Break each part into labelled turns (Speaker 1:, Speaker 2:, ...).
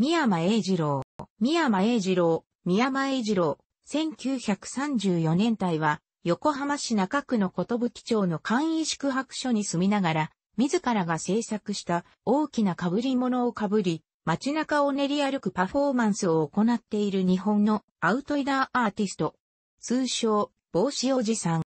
Speaker 1: 宮間英二郎、宮間英二郎、宮間英二郎、1934年代は、横浜市中区の小とぶ町の簡易宿泊所に住みながら、自らが制作した大きな被り物を被り、街中を練り歩くパフォーマンスを行っている日本のアウトイダーアーティスト。通称、帽子おじさん。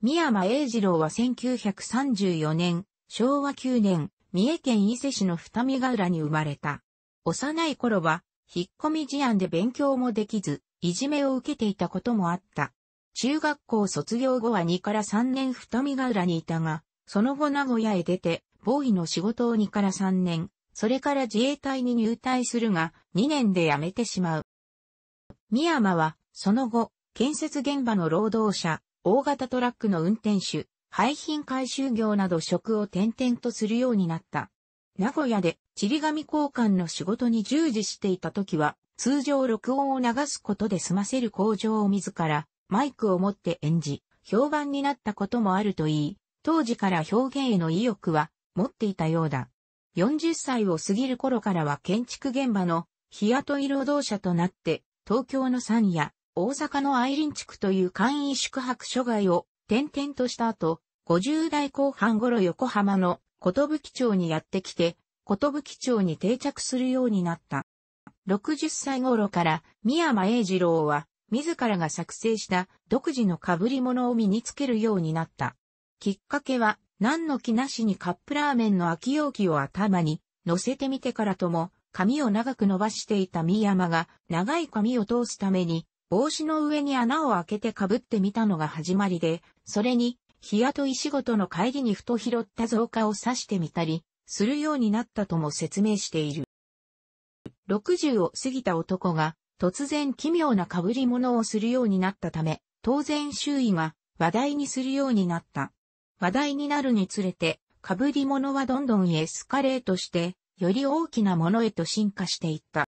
Speaker 1: 宮間英二郎は1934年、昭和9年、三重県伊勢市の二見ヶ浦に生まれた。幼い頃は、引っ込み事案で勉強もできず、いじめを受けていたこともあった。中学校卒業後は2から3年二見ヶ浦にいたが、その後名古屋へ出て、ボーイの仕事を2から3年、それから自衛隊に入隊するが、2年で辞めてしまう。三山は、その後、建設現場の労働者、大型トラックの運転手、廃品回収業など職を転々とするようになった。名古屋でちり紙交換の仕事に従事していた時は、通常録音を流すことで済ませる工場を自ら、マイクを持って演じ、評判になったこともあるといい、当時から表現への意欲は持っていたようだ。40歳を過ぎる頃からは建築現場の日雇い労働者となって、東京の山や大阪の愛林地区という簡易宿泊所外を転々とした後、50代後半頃横浜の寿町にやってきて、ことぶき町に定着するようになった。60歳頃から宮山英二郎は自らが作成した独自の被り物を身につけるようになった。きっかけは何の気なしにカップラーメンの空き容器を頭に乗せてみてからとも髪を長く伸ばしていた三山が長い髪を通すために帽子の上に穴を開けて被ってみたのが始まりで、それに日雇い仕事の帰りにふと拾った造花を刺してみたり、するようになったとも説明している。60を過ぎた男が突然奇妙な被り物をするようになったため、当然周囲が話題にするようになった。話題になるにつれて、被り物はどんどんエスカレートして、より大きなものへと進化していった。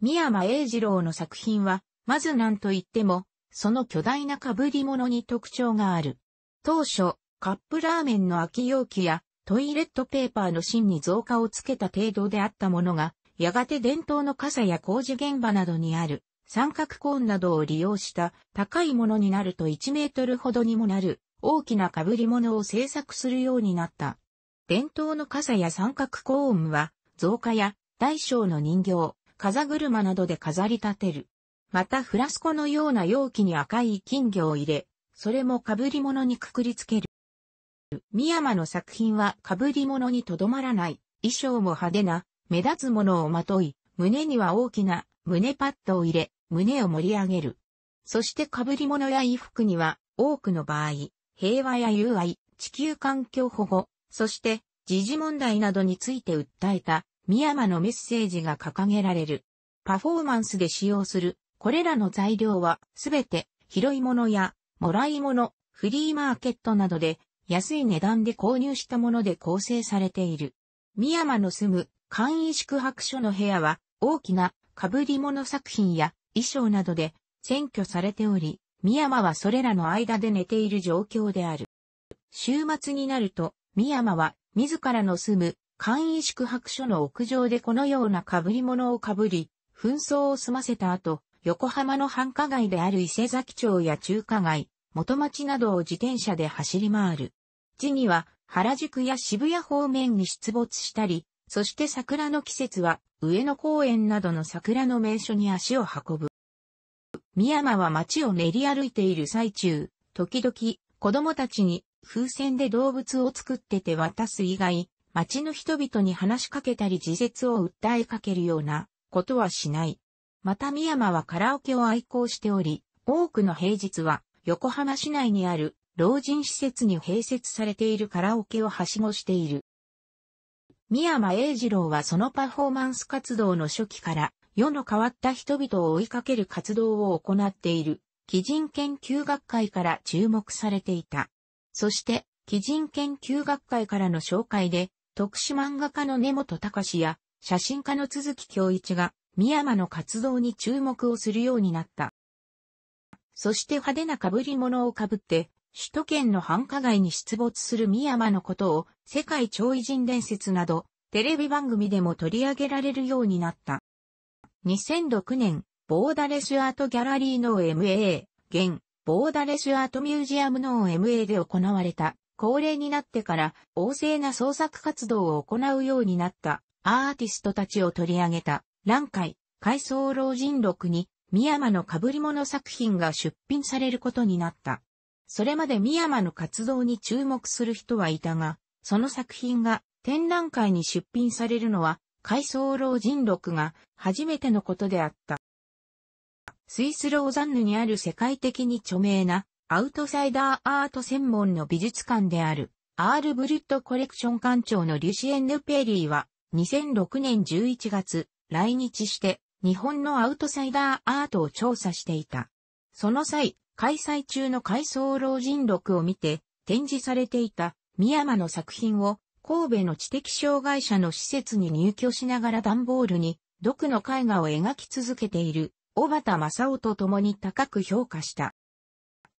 Speaker 1: 三山英二郎の作品は、まず何と言っても、その巨大な被り物に特徴がある。当初、カップラーメンの空き容器やトイレットペーパーの芯に増加をつけた程度であったものが、やがて伝統の傘や工事現場などにある三角コーンなどを利用した高いものになると1メートルほどにもなる大きな被り物を製作するようになった。伝統の傘や三角コーンは、造花や大小の人形、風車などで飾り立てる。またフラスコのような容器に赤い金魚を入れ、それも被り物にくくりつける。三山の作品は被り物にとどまらない、衣装も派手な、目立つものをまとい、胸には大きな胸パッドを入れ、胸を盛り上げる。そして被り物や衣服には、多くの場合、平和や友愛、地球環境保護、そして、時事問題などについて訴えた、三山のメッセージが掲げられる。パフォーマンスで使用する、これらの材料は、すべて、拾い物や、もらい物、フリーマーケットなどで安い値段で購入したもので構成されている。三山の住む簡易宿泊所の部屋は大きな被り物作品や衣装などで占拠されており、三山はそれらの間で寝ている状況である。週末になると、三山は自らの住む簡易宿泊所の屋上でこのような被り物を被り、紛争を済ませた後、横浜の繁華街である伊勢崎町や中華街、元町などを自転車で走り回る。地には原宿や渋谷方面に出没したり、そして桜の季節は上野公園などの桜の名所に足を運ぶ。宮山は街を練り歩いている最中、時々子供たちに風船で動物を作ってて渡す以外、街の人々に話しかけたり自説を訴えかけるようなことはしない。また宮山はカラオケを愛好しており、多くの平日は横浜市内にある老人施設に併設されているカラオケをはしごしている。三山栄次郎はそのパフォーマンス活動の初期から世の変わった人々を追いかける活動を行っている、基人研究学会から注目されていた。そして、基人研究学会からの紹介で、特殊漫画家の根本隆や写真家の鈴木京一が、三山の活動に注目をするようになった。そして派手な被り物を被って、首都圏の繁華街に出没する三山のことを世界超偉人伝説などテレビ番組でも取り上げられるようになった。2006年、ボーダレスアートギャラリーの MA、現、ボーダレスアートミュージアムの MA で行われた、恒例になってから旺盛な創作活動を行うようになったアーティストたちを取り上げた、蘭会、回想老人録に、三山の被り物作品が出品されることになった。それまで三山の活動に注目する人はいたが、その作品が展覧会に出品されるのは、海藻老人録が初めてのことであった。スイスローザンヌにある世界的に著名なアウトサイダーアート専門の美術館である、アール・ブリュット・コレクション館長のリュシエン・ヌ・ペリーは、2006年11月、来日して、日本のアウトサイダーアートを調査していた。その際、開催中の回想老人録を見て展示されていた三山の作品を神戸の知的障害者の施設に入居しながら段ボールに毒の絵画を描き続けている小畑正夫と共に高く評価した。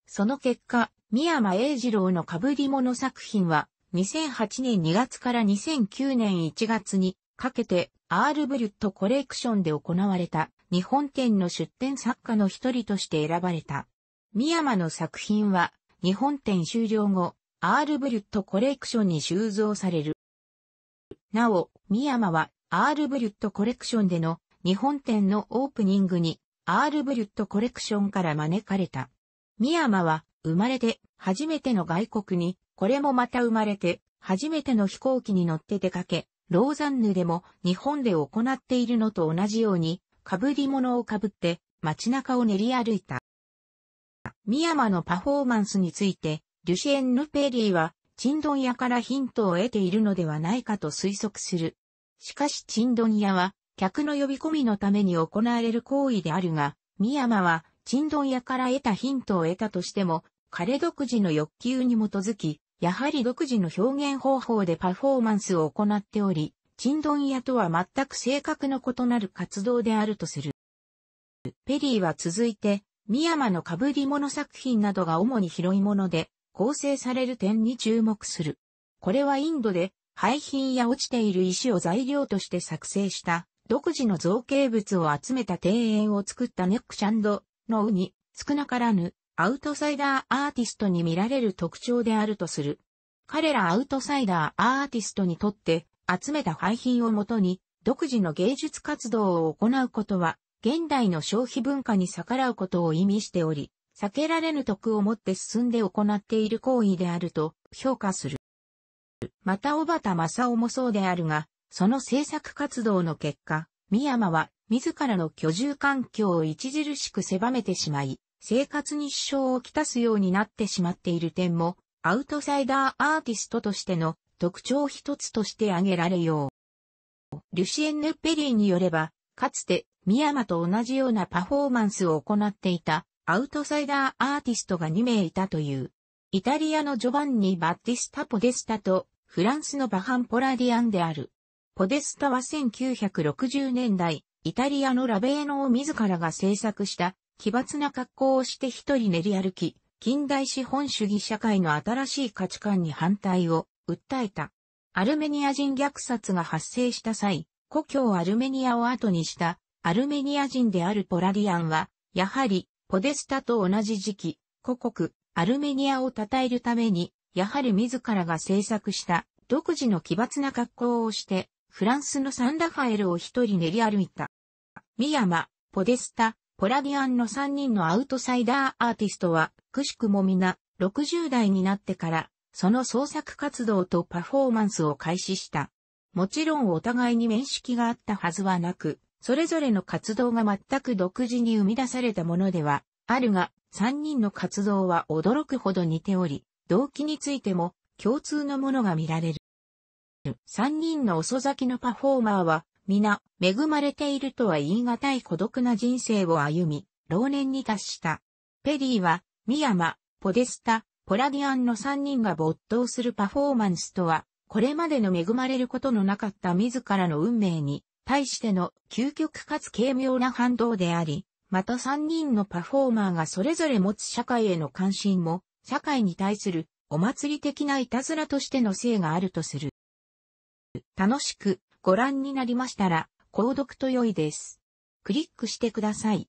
Speaker 1: その結果、三山英二郎の被り物作品は2008年2月から2009年1月にかけてアールブリュットコレクションで行われた日本店の出展作家の一人として選ばれた。三山の作品は、日本展終了後、アールブリュットコレクションに収蔵される。なお、三山は、アールブリュットコレクションでの日本展のオープニングに、アールブリュットコレクションから招かれた。三山は、生まれて初めての外国に、これもまた生まれて初めての飛行機に乗って出かけ、ローザンヌでも日本で行っているのと同じように、被り物を被って街中を練り歩いた。ミヤマのパフォーマンスについて、リュシエンヌ・ペリーは、チンドン屋からヒントを得ているのではないかと推測する。しかしチンドン屋は、客の呼び込みのために行われる行為であるが、ミヤマは、チンドン屋から得たヒントを得たとしても、彼独自の欲求に基づき、やはり独自の表現方法でパフォーマンスを行っており、チンドン屋とは全く性格の異なる活動であるとする。ペリーは続いて、三山の被り物作品などが主に広いもので構成される点に注目する。これはインドで廃品や落ちている石を材料として作成した独自の造形物を集めた庭園を作ったネックシャンドのうに少なからぬアウトサイダーアーティストに見られる特徴であるとする。彼らアウトサイダーアーティストにとって集めた廃品をもとに独自の芸術活動を行うことは現代の消費文化に逆らうことを意味しており、避けられぬ徳をもって進んで行っている行為であると評価する。また小畑正夫もそうであるが、その制作活動の結果、三山は自らの居住環境を著しく狭めてしまい、生活に支障をきたすようになってしまっている点も、アウトサイダーアーティストとしての特徴一つとして挙げられよう。リュシエンヌ・ペリーによれば、かつてミヤマと同じようなパフォーマンスを行っていたアウトサイダーアーティストが2名いたという。イタリアのジョバンニ・バッティスタ・ポデスタとフランスのバハン・ポラディアンである。ポデスタは1960年代、イタリアのラベーノを自らが制作した奇抜な格好をして一人練り歩き、近代資本主義社会の新しい価値観に反対を訴えた。アルメニア人虐殺が発生した際、故郷アルメニアを後にしたアルメニア人であるポラディアンは、やはり、ポデスタと同じ時期、故国、アルメニアを称えるために、やはり自らが制作した独自の奇抜な格好をして、フランスのサンラファエルを一人練り歩いた。ミヤマ、ポデスタ、ポラディアンの三人のアウトサイダーアーティストは、くしくも皆、60代になってから、その創作活動とパフォーマンスを開始した。もちろんお互いに面識があったはずはなく、それぞれの活動が全く独自に生み出されたものでは、あるが、三人の活動は驚くほど似ており、動機についても共通のものが見られる。三人の遅咲きのパフォーマーは、皆、恵まれているとは言い難い孤独な人生を歩み、老年に達した。ペリーは、ミヤマ、ポデスタ、ポラディアンの三人が没頭するパフォーマンスとは、これまでの恵まれることのなかった自らの運命に対しての究極かつ軽妙な反動であり、また3人のパフォーマーがそれぞれ持つ社会への関心も、社会に対するお祭り的ないたずらとしての性があるとする。楽しくご覧になりましたら、購読と良いです。クリックしてください。